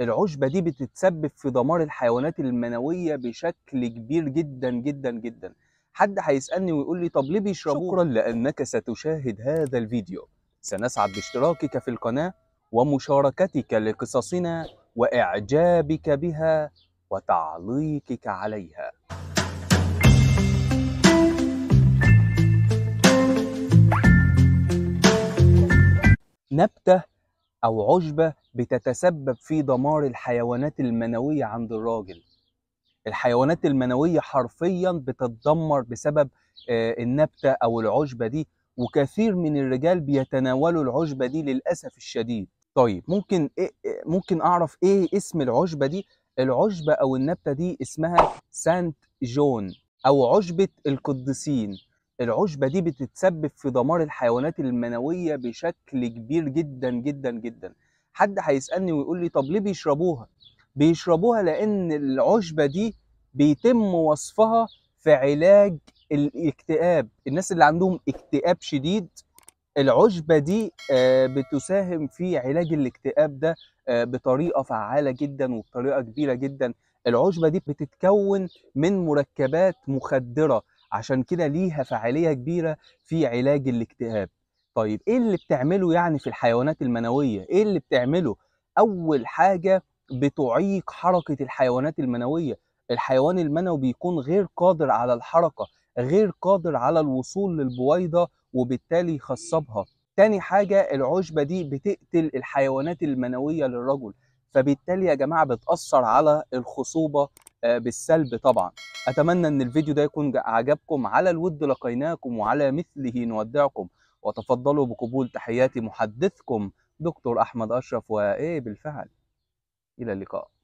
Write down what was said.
العشبة دي بتتسبب في دمار الحيوانات المنوية بشكل كبير جدا جدا جدا حد هيسألني ويقول لي طب ليه بيشربوه شكرا لأنك ستشاهد هذا الفيديو سنسعد باشتراكك في القناة ومشاركتك لقصصنا وإعجابك بها وتعليقك عليها نبته أو عشبة بتتسبب في دمار الحيوانات المنوية عند الراجل الحيوانات المنوية حرفيا بتتدمر بسبب آه، النبتة أو العشبة دي وكثير من الرجال بيتناولوا العشبة دي للأسف الشديد طيب ممكن إيه،, إيه ممكن أعرف إيه اسم العشبة دي العشبة أو النبتة دي اسمها سانت جون أو عشبة القديسين العشبة دي بتتسبب في دمار الحيوانات المنوية بشكل كبير جدا جدا جدا حد هيسألني ويقول لي طب ليه بيشربوها بيشربوها لأن العشبة دي بيتم وصفها في علاج الاكتئاب الناس اللي عندهم اكتئاب شديد العشبة دي آه، بتساهم في علاج الاكتئاب ده آه، بطريقة فعالة جدا وبطريقة كبيرة جدا العشبة دي بتتكون من مركبات مخدرة عشان كده ليها فعاليه كبيره في علاج الاكتئاب طيب ايه اللي بتعمله يعني في الحيوانات المنويه ايه اللي بتعمله اول حاجه بتعيق حركه الحيوانات المنويه الحيوان المنوي بيكون غير قادر على الحركه غير قادر على الوصول للبويضه وبالتالي يخصبها تاني حاجة العشبة دي بتقتل الحيوانات المنوية للرجل فبالتالي يا جماعة بتأثر على الخصوبة آه، بالسلب طبعا أتمنى أن الفيديو ده يكون عجبكم على الود لقيناكم وعلى مثله نودعكم وتفضلوا بقبول تحياتي محدثكم دكتور أحمد أشرف وإيه بالفعل إلى اللقاء